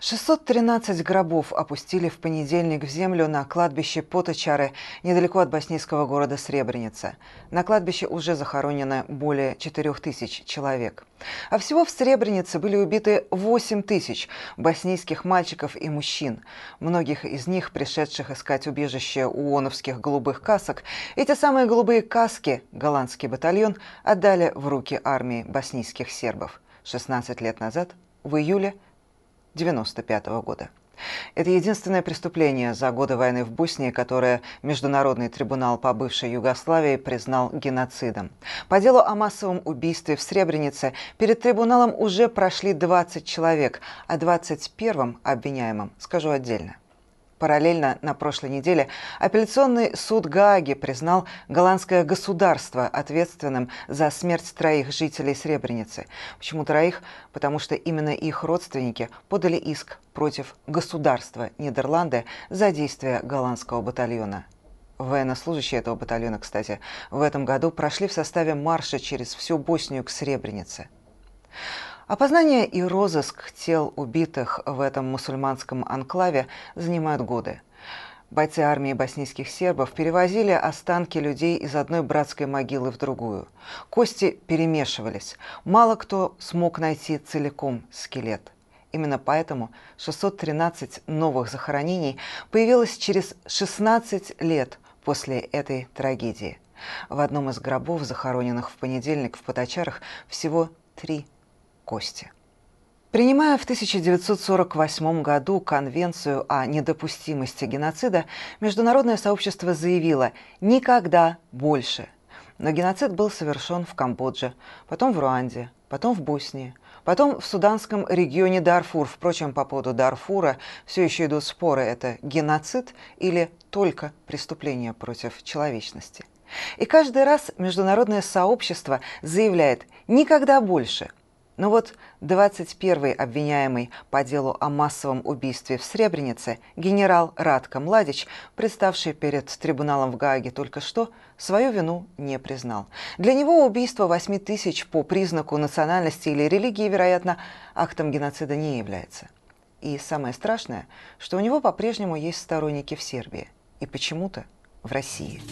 613 гробов опустили в понедельник в землю на кладбище Поточары, недалеко от боснийского города Сребреница. На кладбище уже захоронено более 4000 человек. А всего в Сребренице были убиты 8 тысяч боснийских мальчиков и мужчин. Многих из них, пришедших искать убежище у оновских голубых касок, эти самые голубые каски, голландский батальон, отдали в руки армии боснийских сербов. 16 лет назад, в июле – 1995 года. Это единственное преступление за годы войны в Боснии, которое Международный трибунал по бывшей Югославии признал геноцидом. По делу о массовом убийстве в Сребренице перед трибуналом уже прошли 20 человек, о а 21 обвиняемым скажу отдельно. Параллельно на прошлой неделе апелляционный суд Гааги признал голландское государство ответственным за смерть троих жителей Сребреницы. Почему троих? Потому что именно их родственники подали иск против государства Нидерланды за действия голландского батальона. Военнослужащие этого батальона, кстати, в этом году прошли в составе марша через всю Боснию к Сребренице. Опознание и розыск тел убитых в этом мусульманском анклаве занимают годы. Бойцы армии боснийских сербов перевозили останки людей из одной братской могилы в другую. Кости перемешивались. Мало кто смог найти целиком скелет. Именно поэтому 613 новых захоронений появилось через 16 лет после этой трагедии. В одном из гробов, захороненных в понедельник в Поточарах, всего три кости. Принимая в 1948 году Конвенцию о недопустимости геноцида, международное сообщество заявило «никогда больше». Но геноцид был совершен в Камбодже, потом в Руанде, потом в Боснии, потом в суданском регионе Дарфур. Впрочем, по поводу Дарфура все еще идут споры – это геноцид или только преступление против человечности. И каждый раз международное сообщество заявляет «никогда больше», но ну вот 21-й обвиняемый по делу о массовом убийстве в Сребренице, генерал Радко Младич, представший перед трибуналом в Гааге только что, свою вину не признал. Для него убийство 8 тысяч по признаку национальности или религии, вероятно, актом геноцида не является. И самое страшное, что у него по-прежнему есть сторонники в Сербии. И почему-то в России.